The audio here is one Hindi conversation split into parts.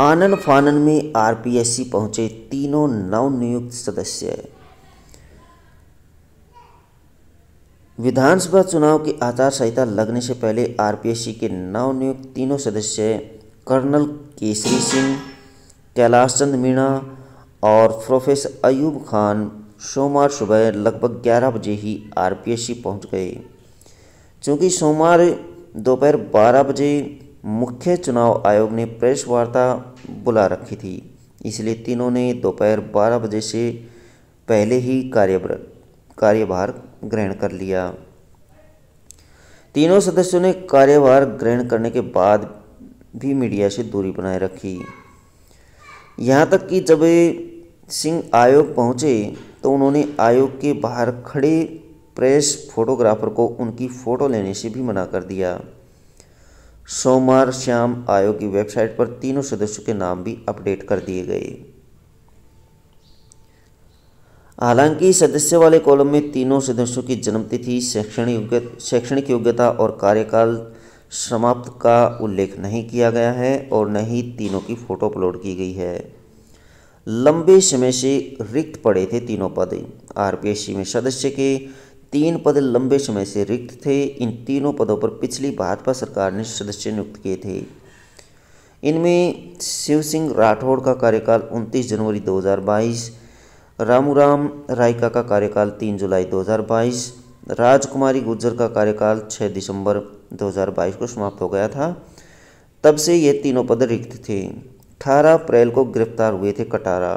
आनन फानन में आरपीएससी पहुंचे तीनों नवनियुक्त सदस्य विधानसभा चुनाव की आचार संहिता लगने से पहले आरपीएससी के नवनियुक्त तीनों सदस्य कर्नल केसरी सिंह कैलाश चंद मीणा और प्रोफेसर अयूब खान सोमवार सुबह लगभग 11 बजे ही आरपीएससी पहुंच गए चूँकि सोमवार दोपहर 12 बजे मुख्य चुनाव आयोग ने प्रेस वार्ता बुला रखी थी इसलिए तीनों ने दोपहर बारह बजे से पहले ही कार्य कार्यभार ग्रहण कर लिया तीनों सदस्यों ने कार्यभार ग्रहण करने के बाद भी मीडिया से दूरी बनाए रखी यहाँ तक कि जब सिंह आयोग पहुँचे तो उन्होंने आयोग के बाहर खड़े प्रेस फोटोग्राफर को उनकी फ़ोटो लेने से भी मना कर दिया सोमवार श्याम आयोग की वेबसाइट पर तीनों सदस्यों के नाम भी अपडेट कर दिए गए हालांकि सदस्य वाले कॉलम में तीनों सदस्यों की जन्मतिथि शैक्षणिक शैक्षणिक योग्यता और कार्यकाल समाप्त का उल्लेख नहीं किया गया है और न ही तीनों की फ़ोटो अपलोड की गई है लंबे समय से रिक्त पड़े थे तीनों पद आरपीएससी में सदस्य के तीन पद लंबे समय से रिक्त थे इन तीनों पदों पर पिछली भाजपा सरकार ने सदस्य नियुक्त किए थे इनमें शिव सिंह राठौड़ का कार्यकाल 29 जनवरी 2022 रामूराम रायका का कार्यकाल 3 जुलाई 2022 राजकुमारी गुज्जर का कार्यकाल 6 दिसंबर 2022 को समाप्त हो गया था तब से ये तीनों पद रिक्त थे अठारह अप्रैल को गिरफ्तार हुए थे कटारा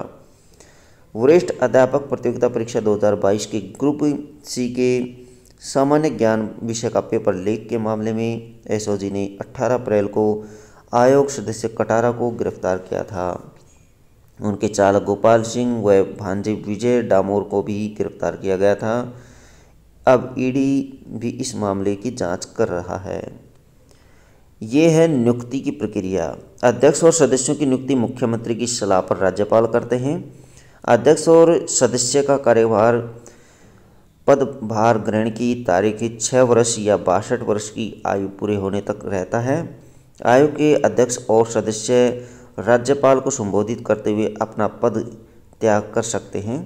वरिष्ठ अध्यापक प्रतियोगिता परीक्षा 2022 के ग्रुप सी के सामान्य ज्ञान विषय का पेपर लीक के मामले में एस ने 18 अप्रैल को आयोग सदस्य कटारा को गिरफ्तार किया था उनके चालक गोपाल सिंह व भांजे विजय डामोर को भी गिरफ्तार किया गया था अब ईडी भी इस मामले की जांच कर रहा है ये है नियुक्ति की प्रक्रिया अध्यक्ष और सदस्यों की नियुक्ति मुख्यमंत्री की सलाह पर राज्यपाल करते हैं अध्यक्ष और सदस्य का कार्यभार पदभार ग्रहण की तारीख छः वर्ष या बासठ वर्ष की आयु पूरे होने तक रहता है आयोग के अध्यक्ष और सदस्य राज्यपाल को संबोधित करते हुए अपना पद त्याग कर सकते हैं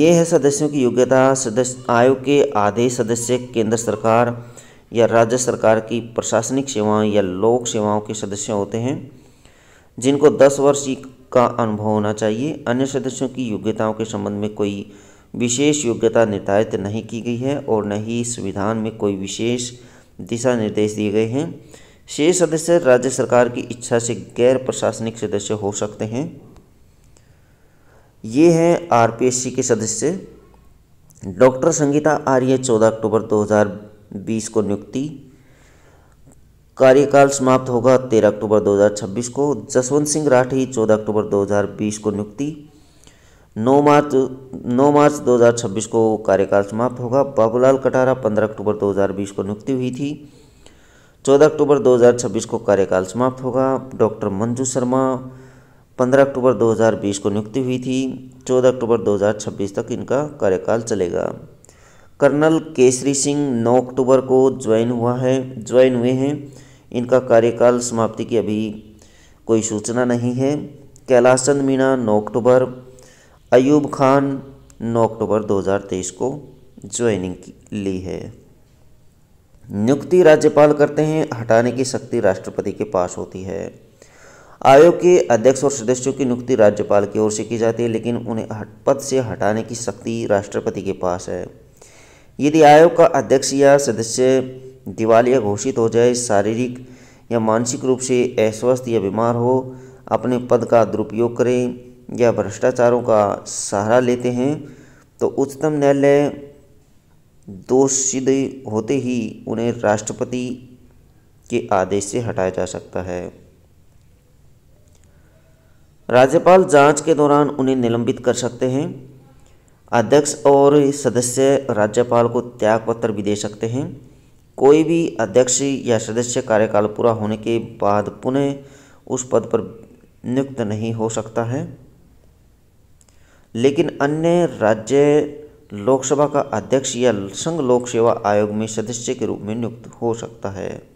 ये है सदस्यों की योग्यता सदस्य आयोग के आधे सदस्य केंद्र सरकार या राज्य सरकार की प्रशासनिक सेवाएं या लोक सेवाओं के सदस्य होते हैं जिनको 10 वर्ष की का अनुभव होना चाहिए अन्य सदस्यों की योग्यताओं के संबंध में कोई विशेष योग्यता निर्धारित नहीं की गई है और न ही संविधान में कोई विशेष दिशा निर्देश दिए गए हैं शेष सदस्य राज्य सरकार की इच्छा से गैर प्रशासनिक सदस्य हो सकते हैं ये हैं आरपीएससी के सदस्य डॉक्टर संगीता आर्य चौदह अक्टूबर 2020 को नियुक्ति कार्यकाल समाप्त होगा तेरह अक्टूबर 2026 को जसवंत सिंह राठी चौदह अक्टूबर 2020 को नियुक्ति 9 मार्च 9 मार्च 2026 को कार्यकाल समाप्त होगा बाबूलाल कटारा 15 अक्टूबर 2020 को नियुक्ति हुई थी 14 अक्टूबर 2026 को कार्यकाल समाप्त होगा डॉक्टर मंजू शर्मा 15 अक्टूबर 2020 को नियुक्ति हुई थी 14 अक्टूबर 2026 तक इनका कार्यकाल चलेगा कर्नल केसरी सिंह 9 अक्टूबर को ज्वाइन हुआ है ज्वाइन हुए हैं इनका कार्यकाल समाप्ति की अभी कोई सूचना नहीं है कैलाश चंद मीणा नौ अक्टूबर अयूब खान नौ अक्टूबर 2023 को ज्वाइनिंग ली है नियुक्ति राज्यपाल करते हैं हटाने की शक्ति राष्ट्रपति के पास होती है आयोग के अध्यक्ष और सदस्यों की नियुक्ति राज्यपाल की ओर से की जाती है लेकिन उन्हें पद से हटाने की शक्ति राष्ट्रपति के पास है यदि आयोग का अध्यक्ष या सदस्य दिवालिया घोषित हो जाए शारीरिक या मानसिक रूप से अस्वस्थ या बीमार हो अपने पद का दुरुपयोग करें या भ्रष्टाचारों का सहारा लेते हैं तो उच्चतम न्यायालय दोष सिद्ध होते ही उन्हें राष्ट्रपति के आदेश से हटाया जा सकता है राज्यपाल जांच के दौरान उन्हें निलंबित कर सकते हैं अध्यक्ष और सदस्य राज्यपाल को त्यागपत्र भी दे सकते हैं कोई भी अध्यक्ष या सदस्य कार्यकाल पूरा होने के बाद पुनः उस पद पर नियुक्त नहीं हो सकता है लेकिन अन्य राज्य लोकसभा का अध्यक्ष या संघ लोक सेवा आयोग में सदस्य के रूप में नियुक्त हो सकता है